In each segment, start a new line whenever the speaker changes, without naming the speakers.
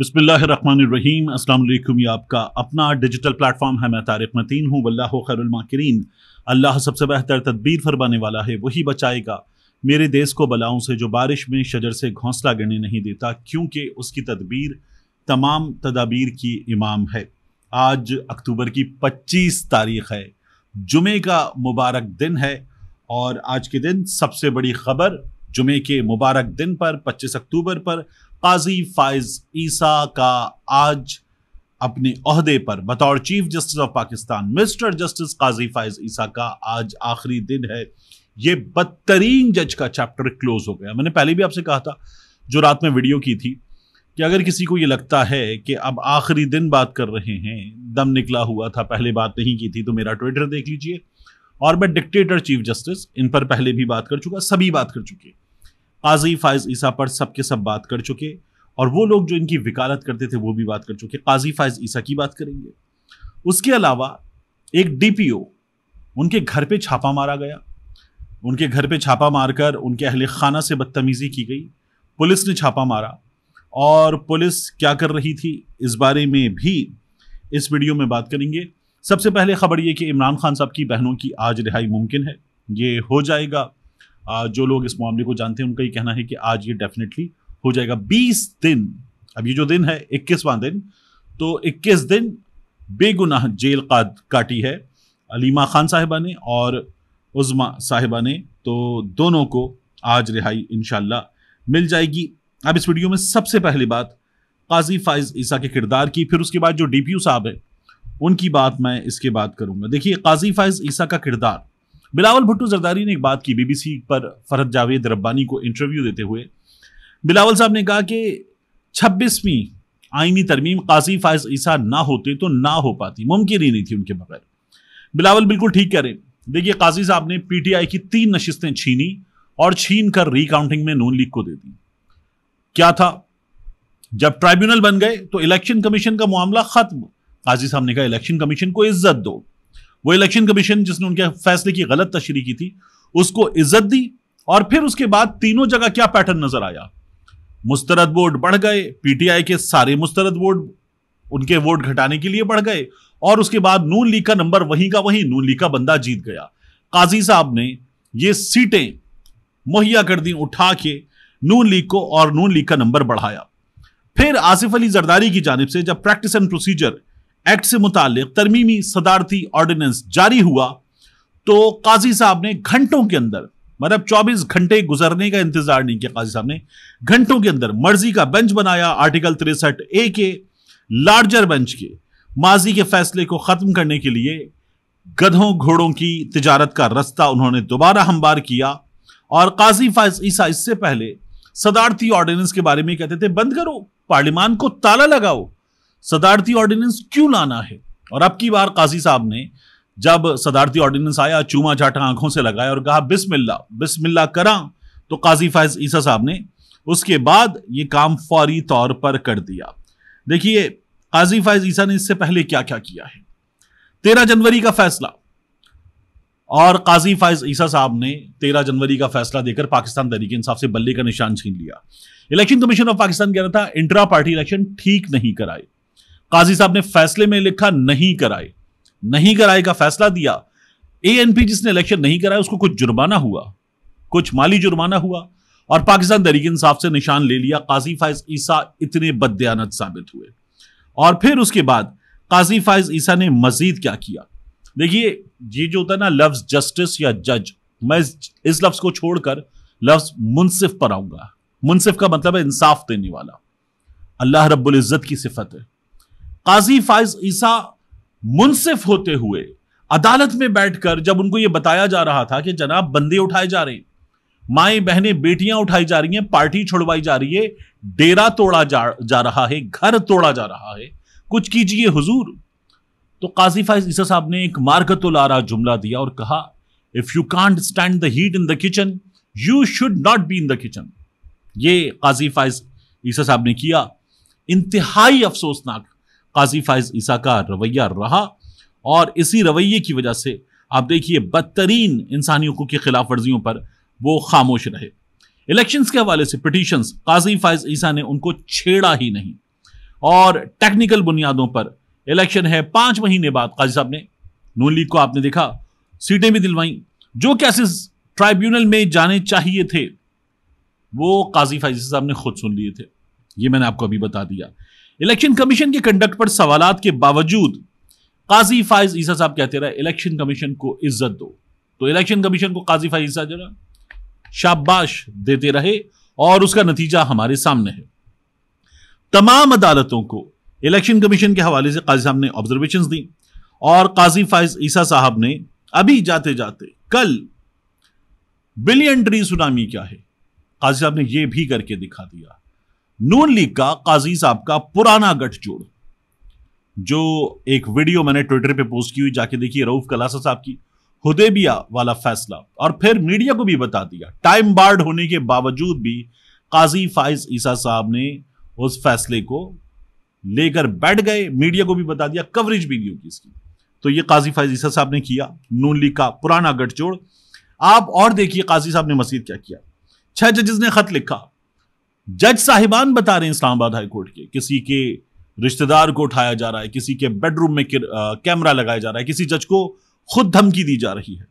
बसमीम अल्लाम ये आपका अपना डिजिटल प्लेटफॉर्म है मैं तारिक मतीन हूँ वल्ला खैरमाकरीन अल्लाह सबसे बेहतर तदबीर फरमाने वाला है वही बचाएगा मेरे देश को बलाओं से जो बारिश में शजर से घोंसला गिरने नहीं देता क्योंकि उसकी तदबीर तमाम तदाबीर की इमाम है आज अक्टूबर की पच्चीस तारीख है जुमे का मुबारक दिन है और आज के दिन सबसे बड़ी खबर जुमे के मुबारक दिन पर 25 अक्टूबर पर काजी फाइज ईसा का आज अपने अहदे पर बतौर chief justice of Pakistan mister justice Qazi Faez Isa का आज आखिरी दिन है ये बदतरीन जज का चैप्टर क्लोज हो गया मैंने पहले भी आपसे कहा था जो रात में वीडियो की थी कि अगर किसी को ये लगता है कि अब आखिरी दिन बात कर रहे हैं दम निकला हुआ था पहले बात नहीं की थी तो मेरा ट्विटर देख लीजिए और मैं डिक्टेटर चीफ जस्टिस इन पर पहले भी बात कर चुका सभी बात कर चुके काजी फायज ईसा पर सबके सब बात कर चुके और वो लोग जो इनकी वकालत करते थे वो भी बात कर चुके काजी फायज ईसा की बात करेंगे उसके अलावा एक डी उनके घर पे छापा मारा गया उनके घर पे छापा मारकर उनके अहल खाना से बदतमीज़ी की गई पुलिस ने छापा मारा और पुलिस क्या कर रही थी इस बारे में भी इस वीडियो में बात करेंगे सबसे पहले खबर ये कि इमरान खान साहब की बहनों की आज रिहाई मुमकिन है ये हो जाएगा जो लोग इस मामले को जानते हैं उनका ये कहना है कि आज ये डेफिनेटली हो जाएगा बीस दिन अब ये जो दिन है इक्कीसवां दिन तो इक्कीस दिन बेगुनाह जेल काद काटी है अलीमा खान साहिबा ने और उज़मा साहिबा ने तो दोनों को आज रिहाई इन मिल जाएगी अब इस वीडियो में सबसे पहली बात काजी फाइज ईसा के किरदार की फिर उसके बाद जो डी पी यू साहब हैं उनकी बात मैं इसके बाद करूंगा देखिए काजी फायज ईसा का किरदार बिलावल भुट्टो जरदारी ने एक बात की बीबीसी पर फरहत जावेद रब्बानी को इंटरव्यू देते हुए बिलावल साहब ने कहा कि छब्बीसवीं आईनी तरमीम काजी फायज ईसा ना होते तो ना हो पाती मुमकिन ही नहीं थी उनके बगैर बिलावल बिल्कुल ठीक कह रहे देखिए काजी साहब ने पीटीआई की तीन नशिस्तें छीनी और छीन कर रिकाउंटिंग में नून लीग को दे दी क्या था जब ट्राइब्यूनल बन गए तो इलेक्शन कमीशन का मामला खत्म काजी साहब ने कहा इलेक्शन कमीशन को इज्जत दो वो इलेक्शन कमीशन जिसने उनके फैसले की गलत तशरी की थी उसको इज्जत दी और फिर उसके बाद तीनों जगह क्या पैटर्न नजर आया मुस्तरद वोट बढ़ गए पीटीआई के सारे मुस्तरद वोट उनके वोट घटाने के लिए बढ़ गए और उसके बाद नून लीग का नंबर वहीं का वहीं नून लीग का बंदा जीत गया काजी साहब ने ये सीटें मुहैया कर दी उठा के नून लीग को और नून लीग का नंबर बढ़ाया फिर आसिफ अली जरदारी की जानब से जब प्रैक्टिस एंड प्रोसीजर एक्ट से मुतल तरमीमी सदारती ऑर्डिनेंस जारी हुआ तो काजी साहब ने घंटों के अंदर मतलब 24 घंटे गुजरने का इंतजार नहीं किया काजी साहब ने घंटों के अंदर मर्जी का बेंच बनाया आर्टिकल तिरसठ ए के लार्जर बेंच के माजी के फैसले को ख़त्म करने के लिए गधों घोड़ों की तजारत का रास्ता उन्होंने दोबारा हमबार किया और काजी फायज ईसा इससे पहले सदारती ऑर्डिनेंस के बारे में कहते थे बंद करो पार्लियमान को ताला लगाओ सदारती ऑर्डिनेंस क्यों लाना है और अब की बार काजी साहब ने जब सदारती ऑर्डिनेंस आया चूमा चाटा आंखों से लगाया और कहा बिस्मिल्ला बिस्मिल्ला करा तो काजी फैज ईसा साहब ने उसके बाद ये काम फौरी तौर पर कर दिया देखिए काजी फैज ईसा ने इससे पहले क्या क्या किया है तेरह जनवरी का फैसला और काजी फैज ईसा साहब ने तेरह जनवरी का फैसला देकर पाकिस्तान तरीके इंसाफ से बल्ले का निशान छीन लिया इलेक्शन कमीशन ऑफ पाकिस्तान कह रहा था इंटरा पार्टी इलेक्शन ठीक नहीं कराए काजी साहब ने फैसले में लिखा नहीं कराए नहीं कराए का फैसला दिया एएनपी जिसने इलेक्शन नहीं कराया उसको कुछ जुर्माना हुआ कुछ माली जुर्माना हुआ और पाकिस्तान तरीके इंसाफ से निशान ले लिया काजी फायज ईसा इतने बदयानत साबित हुए और फिर उसके बाद काजी फायज ईसा ने मजीद क्या किया देखिए ये जो होता है ना लफ्ज जस्टिस या जज मैं इस लफ्ज को छोड़कर लफ्ज मुनसिफ पर आऊंगा मुनसिफ का मतलब है इंसाफ देने वाला अल्लाह रब्बुल इज़्ज़त की सिफत है काजी फाइज ईसा मुनसिफ होते हुए अदालत में बैठकर जब उनको यह बताया जा रहा था कि जनाब बंदे उठाए जा रहे हैं माए बहनें बेटियां उठाई जा रही हैं पार्टी छुड़वाई जा रही है डेरा तोड़ा जा, जा रहा है घर तोड़ा जा रहा है कुछ कीजिए हुजूर तो काजी फाइज ईसा साहब ने एक मार्ग तो लारा जुमला दिया और कहा if you can't stand the heat in the kitchen you should not be in the kitchen ये काजी फाइज ईसा साहब ने किया इंतहाई अफसोसनाक काजी फाइज ईसा का रवैया रहा और इसी रवैये की वजह से आप देखिए बदतरीन इंसानी हकूक की खिलाफ वर्जियों पर वो खामोश रहे इलेक्शंस के हवाले से पिटिशंस काजी फायज ईसा ने उनको छेड़ा ही नहीं और टेक्निकल बुनियादों पर इलेक्शन है पांच महीने बाद काजी साहब ने नून लीग को आपने देखा सीटें भी दिलवाई जो कैसेस ट्राइब्यूनल में जाने चाहिए थे वो काजी फाइज साहब ने खुद सुन लिए थे ये मैंने आपको अभी बता दिया इलेक्शन कमीशन के कंडक्ट पर सवाल के बावजूद काजी फाइज ईसा साहब कहते रहे इलेक्शन कमीशन को इज्जत दो तो इलेक्शन कमीशन को काजी फाइज ईसा जरा शाबाश देते रहे और उसका नतीजा हमारे सामने है तमाम अदालतों को इलेक्शन कमीशन के हवाले से काजी साहब ने ऑब्जर्वेशन दी और काजी फाइज ईसा साहब ने अभी जाते जाते कल बिलियन ट्री सुनामी क्या है काजी साहब ने यह भी करके दिखा दिया नून लीग का काजी साहब का पुराना गठजोड़ जो एक वीडियो मैंने ट्विटर पे पोस्ट की हुई जाके देखिए रऊफ कलासा साहब की हुदेबिया वाला फैसला और फिर मीडिया को भी बता दिया टाइम बार्ड होने के बावजूद भी काजी फाइज ईसा साहब ने उस फैसले को लेकर बैठ गए मीडिया को भी बता दिया कवरेज भी नहीं होगी इसकी तो ये काजी फाइज ईसा साहब ने किया नून लीग का पुराना गठजोड़ आप और देखिए काजी साहब ने मसीद क्या किया छह जजेस ने खत लिखा जज साहिबान बता रहे हैं इस्लामाबाद हाईकोर्ट के किसी के रिश्तेदार को उठाया जा रहा है किसी के बेडरूम में कैमरा लगाया जा रहा है किसी जज को खुद धमकी दी जा रही है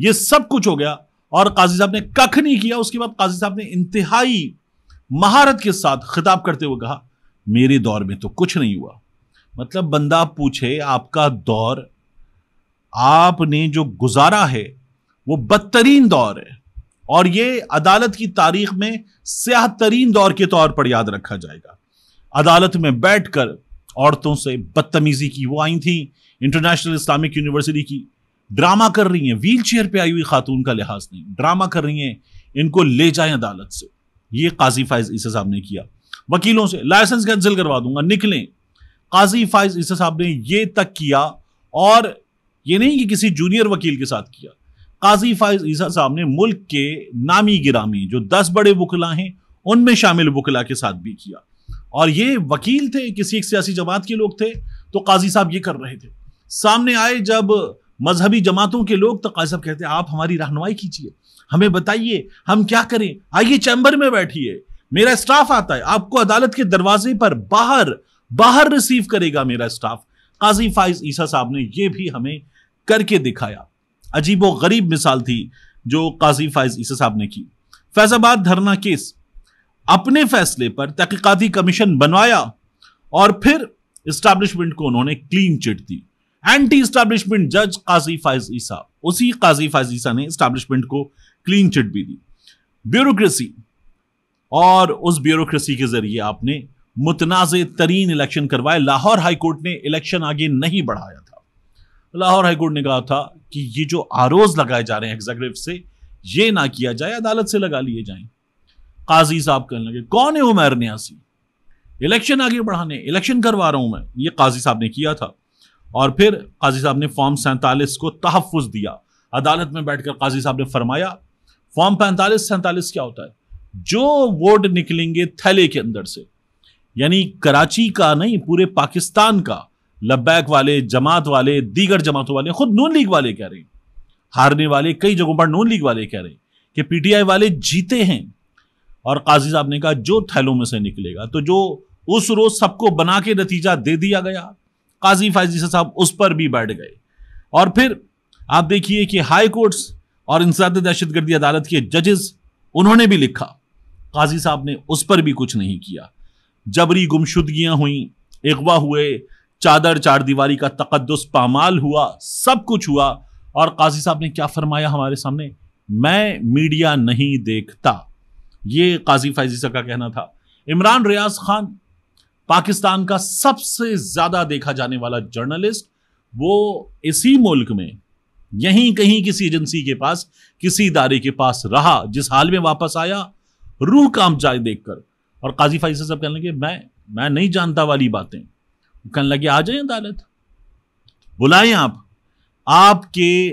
ये सब कुछ हो गया और काजी साहब ने कख नहीं किया उसके बाद काजी साहब ने इंतहाई महारत के साथ खिताब करते हुए कहा मेरे दौर में तो कुछ नहीं हुआ मतलब बंदा पूछे आपका दौर आपने जो गुजारा है वो बदतरीन दौर है और ये अदालत की तारीख में स्याह तरीन दौर के तौर पर याद रखा जाएगा अदालत में बैठकर औरतों से बदतमीजी की वो आई थी इंटरनेशनल इस्लामिक यूनिवर्सिटी की ड्रामा कर रही हैं व्हील चेयर पर आई हुई खातून का लिहाज नहीं ड्रामा कर रही हैं इनको ले जाएं अदालत से ये काजी फाइज ईसा साहब ने किया वकीलों से लाइसेंस कैंसिल करवा दूंगा निकलें काजी फाइज ईसा साहब ने ये तक किया और ये नहीं कि किसी जूनियर वकील के साथ किया काजी फायज ईसा साहब ने मुल्क के नामी गिरामी जो दस बड़े वकला हैं उनमें शामिल वकला के साथ भी किया और ये वकील थे किसी एक सियासी जमात के लोग थे तो काजी साहब ये कर रहे थे सामने आए जब मजहबी जमातों के लोग तो काजी साहब कहते आप हमारी रहनमाई कीजिए हमें बताइए हम क्या करें आइए चैम्बर में बैठिए मेरा स्टाफ आता है आपको अदालत के दरवाजे पर बाहर बाहर रिसीव करेगा मेरा स्टाफ काजी फाइज ईसा साहब ने यह भी हमें करके दिखाया अजीब गरीब मिसाल थी जो काजी फायज ईसा साहब ने की फैजाबाद धरना केस अपने फैसले पर तहकीकती कमीशन बनवाया और फिर इस्टेब्लिशमेंट को उन्होंने क्लीन चिट दी एंटी इस्टाब्लिशमेंट जज काजी फायज ईसा उसी काजी फायज ईसा ने इस्टेब्लिशमेंट को क्लीन चिट भी दी ब्यूरोक्रेसी और उस ब्यूरोक्रेसी के जरिए आपने मुतनाज़ तरीन इलेक्शन करवाए लाहौर हाईकोर्ट ने इलेक्शन आगे नहीं बढ़ाया लाहौर हाईकोर्ट ने कहा था कि ये जो आरोज लगाए जा रहे हैं एग्जेक्टिव से ये ना किया जाए अदालत से लगा लिए जाए काजी साहब कहने लगे कौन है उमैर न्यासी इलेक्शन आगे बढ़ाने इलेक्शन करवा रहा हूं मैं ये काजी साहब ने किया था और फिर काजी साहब ने फॉर्म सैंतालीस को तहफ़ दिया अदालत में बैठकर काजी साहब ने फरमाया फॉर्म पैंतालीस सैंतालीस क्या होता है जो वोट निकलेंगे थैले के अंदर से यानी कराची का नहीं पूरे पाकिस्तान का लब्बैक वाले जमात वाले दीगर जमातों वाले खुद नून लीग वाले कह रहे हैं हारने वाले कई जगहों पर नून लीग वाले कह रहे हैं कि पीटीआई वाले जीते हैं और काजी साहब ने कहा जो थैलों में से निकलेगा तो जो उस रोज सबको बना के नतीजा दे दिया गया काजी फायजी साहब उस पर भी बैठ गए और फिर आप देखिए कि हाई कोर्ट्स और इंसाद दहशतगर्दी अदालत के जजेस उन्होंने भी लिखा काजी साहब ने उस पर भी कुछ नहीं किया जबरी गुमशुदगियां हुई अगवा हुए चादर चार दीवारी का तकदस पामाल हुआ सब कुछ हुआ और काजी साहब ने क्या फरमाया हमारे सामने मैं मीडिया नहीं देखता ये काजी साहब का कहना था इमरान रियाज खान पाकिस्तान का सबसे ज्यादा देखा जाने वाला जर्नलिस्ट वो इसी मुल्क में यहीं कहीं किसी एजेंसी के पास किसी इदारे के पास रहा जिस हाल में वापस आया रूह काम जाए देखकर और काजी फाइजा साहब कहने लगे मैं मैं नहीं जानता वाली बातें कहने लगे आ जाए अदालत बुलाए आप आपके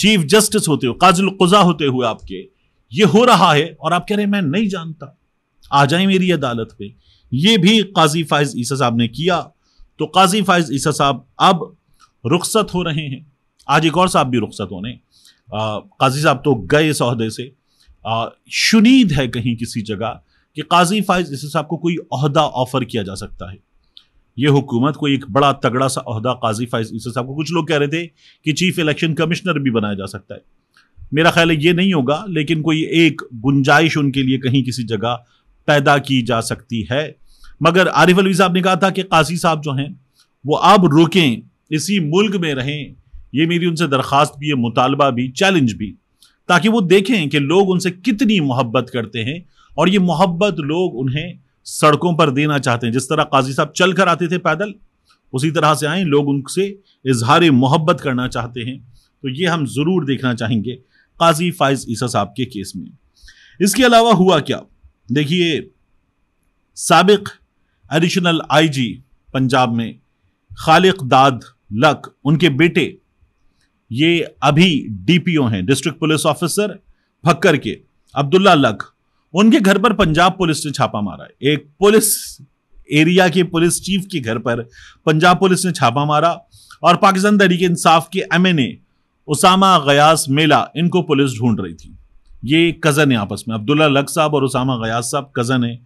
चीफ जस्टिस होते हो काजुल कुजा होते हुए आपके ये हो रहा है और आप कह रहे हैं मैं नहीं जानता आ जाए मेरी अदालत पे ये भी काजी फायज ईसा साहब ने किया तो काजी फायज ईसा साहब अब रुखसत हो रहे हैं आज एक और साहब भी रुखसत होने काजी साहब तो गए इस अहदे से शुनीद है कहीं किसी जगह कि काजी फायज ईसा साहब को कोई अहदा ऑफर किया जा सकता है ये हुकूमत को एक बड़ा तगड़ा सा अहदा काजी फाइज ईसा साहब को कुछ लोग कह रहे थे कि चीफ इलेक्शन कमिश्नर भी बनाया जा सकता है मेरा ख्याल है ये नहीं होगा लेकिन कोई एक गुंजाइश उनके लिए कहीं किसी जगह पैदा की जा सकती है मगर आरिफ अलवी साहब ने कहा था कि काजी साहब जो हैं वो अब रुकें इसी मुल्क में रहें ये मेरी उनसे दरख्वास्त भी है मुतालबा भी चैलेंज भी ताकि वो देखें कि लोग उनसे कितनी मोहब्बत करते हैं और ये मोहब्बत लोग उन्हें सड़कों पर देना चाहते हैं जिस तरह काजी साहब चल कर आते थे पैदल उसी तरह से आए लोग उनसे इजहार मोहब्बत करना चाहते हैं तो ये हम ज़रूर देखना चाहेंगे काजी फाइज ईसा साहब के केस में इसके अलावा हुआ क्या देखिए सबक एडिशनल आईजी पंजाब में खालिक दाद लक उनके बेटे ये अभी डीपीओ हैं डिस्ट्रिक्ट पुलिस ऑफिसर भक्कर के अब्दुल्ला लक उनके घर पर पंजाब पुलिस ने छापा मारा एक पुलिस एरिया के पुलिस चीफ के घर पर पंजाब पुलिस ने छापा मारा और पाकिस्तान तहरीक इंसाफ के एम एन एसामा उसामा गयास मेला इनको पुलिस ढूंढ रही थी ये कज़न है आपस में अब्दुल्ला लक साहब और उसामा गयास साहब कज़न है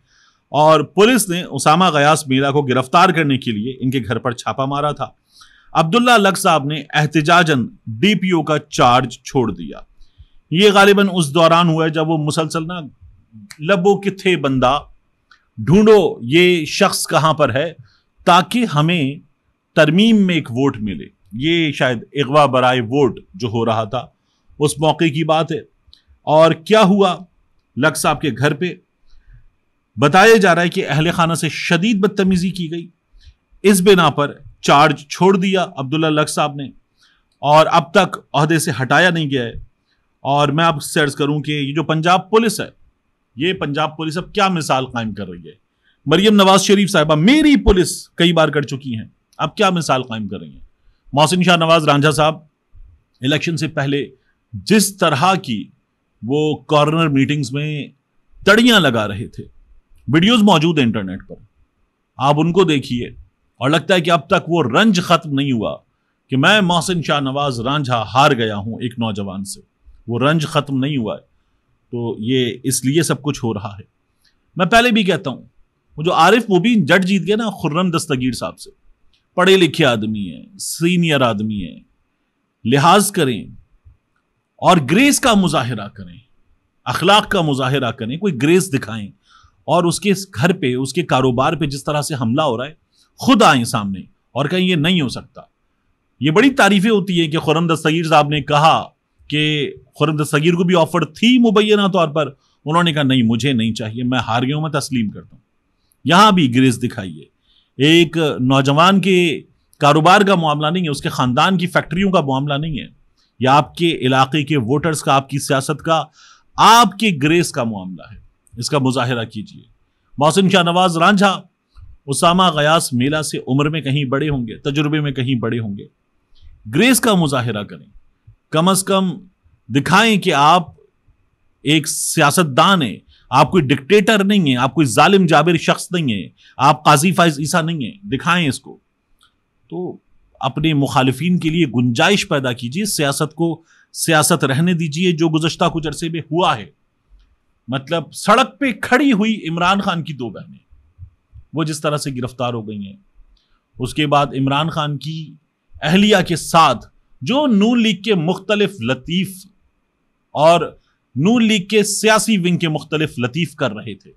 और पुलिस ने उसामा गयास मेला को गिरफ्तार करने के लिए इनके घर पर छापा मारा था अब्दुल्ला लक साहब ने एहतजाजन डी का चार्ज छोड़ दिया ये गालिबा उस दौरान हुआ है जब वो मुसलसल ना लबो किथे बंदा ढूंढो ये शख्स कहां पर है ताकि हमें तरमीम में एक वोट मिले ये शायद अगवा बराए वोट जो हो रहा था उस मौके की बात है और क्या हुआ लक साहब के घर पे बताया जा रहा है कि अहल खाना से शदीद बदतमीज़ी की गई इस बिना पर चार्ज छोड़ दिया अब्दुल्ला लक साहब ने और अब तक अहदे से हटाया नहीं गया है और मैं आपसे अर्ज करूं कि ये जो पंजाब पुलिस है ये पंजाब पुलिस अब क्या मिसाल कायम कर रही है मरियम नवाज शरीफ साहिबा मेरी पुलिस कई बार कर चुकी हैं अब क्या मिसाल कायम कर रही हैं मोहसिन शाह नवाज रांझा साहब इलेक्शन से पहले जिस तरह की वो कॉर्नर मीटिंग्स में तड़ियां लगा रहे थे वीडियोस मौजूद हैं इंटरनेट पर आप उनको देखिए और लगता है कि अब तक वो रंज खत्म नहीं हुआ कि मैं मोहसिन शाह नवाज रांझा हार गया हूं एक नौजवान से वो रंज खत्म नहीं हुआ है तो ये इसलिए सब कुछ हो रहा है मैं पहले भी कहता हूँ वो जो आरिफ वो भी जट जीत गया ना खुर्रम दस्तगीर साहब से पढ़े लिखे आदमी हैं सीनियर आदमी हैं लिहाज करें और ग्रेस का मुजाहरा करें अखलाक का मुजाहरा करें कोई ग्रेस दिखाएं और उसके घर पे उसके कारोबार पे जिस तरह से हमला हो रहा है खुद आए सामने और कहें ये नहीं हो सकता ये बड़ी तारीफें होती है कि खुरम दस्तगीर साहब ने कहा कि खुरम सगीर को भी ऑफर थी मुबैना तौर पर उन्होंने कहा नहीं मुझे नहीं चाहिए मैं हार गया हूँ मैं तस्लीम करता हूँ यहाँ भी ग्रेस दिखाइए एक नौजवान के कारोबार का मामला नहीं है उसके ख़ानदान की फैक्ट्रियों का मामला नहीं है या आपके इलाके के वोटर्स का आपकी सियासत का आपके ग्रेस का मामला है इसका मुजाहरा कीजिए मोहसिन शाह नवाज रांझा उसामा गयास मेला से उम्र में कहीं बड़े होंगे तजुर्बे में कहीं बड़े होंगे ग्रेस का मुजाहरा करें कम अज कम दिखाएं कि आप एक सियासतदान हैं आप कोई डिक्टेटर नहीं है आप कोई जालिम जाबिर शख्स नहीं है आप काजी फाइज ईसा नहीं है दिखाएं इसको तो अपने मुखालफी के लिए गुंजाइश पैदा कीजिए सियासत को सियासत रहने दीजिए जो गुजशत कुछ अरसे में हुआ है मतलब सड़क पे खड़ी हुई इमरान खान की दो बहनें वो जिस तरह से गिरफ्तार हो गई हैं उसके बाद इमरान खान की अहलिया के साथ जो नू लीग के मुख्तलिफ लतीफ़ और नू लीग के सियासी विंग के मुख्तलिफ लतीफ़ कर रहे थे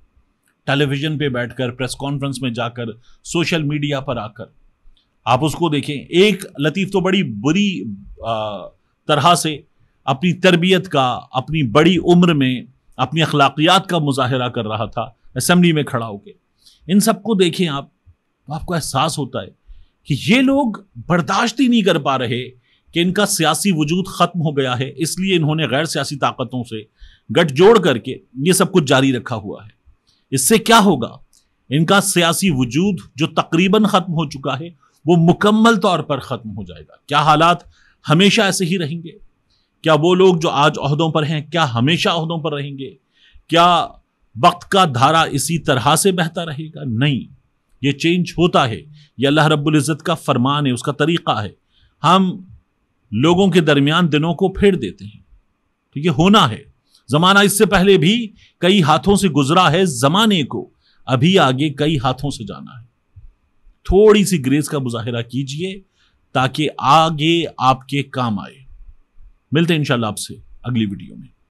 टेलीविज़न पे बैठकर प्रेस कॉन्फ्रेंस में जाकर सोशल मीडिया पर आकर आप उसको देखें एक लतीफ़ तो बड़ी बुरी तरह से अपनी तरबियत का अपनी बड़ी उम्र में अपनी अखलाकियात का मुजाहरा कर रहा था असम्बली में खड़ा होकर इन सबको देखें आप तो आपको एहसास होता है कि ये लोग बर्दाश्त ही नहीं कर पा रहे कि इनका सियासी वजूद ख़त्म हो गया है इसलिए इन्होंने गैर सियासी ताकतों से गठजोड़ करके ये सब कुछ जारी रखा हुआ है इससे क्या होगा इनका सियासी वजूद जो तकरीबन ख़त्म हो चुका है वो मुकम्मल तौर पर ख़त्म हो जाएगा क्या हालात हमेशा ऐसे ही रहेंगे क्या वो लोग जो आज अहदों पर हैं क्या हमेशा अहदों पर रहेंगे क्या वक्त का धारा इसी तरह से बहता रहेगा नहीं ये चेंज होता है ये अल्लाह रब्बुल इज़्ज़त का फरमान है उसका तरीक़ा है हम लोगों के दरमियान दिनों को फेर देते हैं ठीक है होना है जमाना इससे पहले भी कई हाथों से गुजरा है जमाने को अभी आगे कई हाथों से जाना है थोड़ी सी ग्रेस का मुजाहरा कीजिए ताकि आगे आपके काम आए मिलते हैं इंशाल्लाह आपसे अगली वीडियो में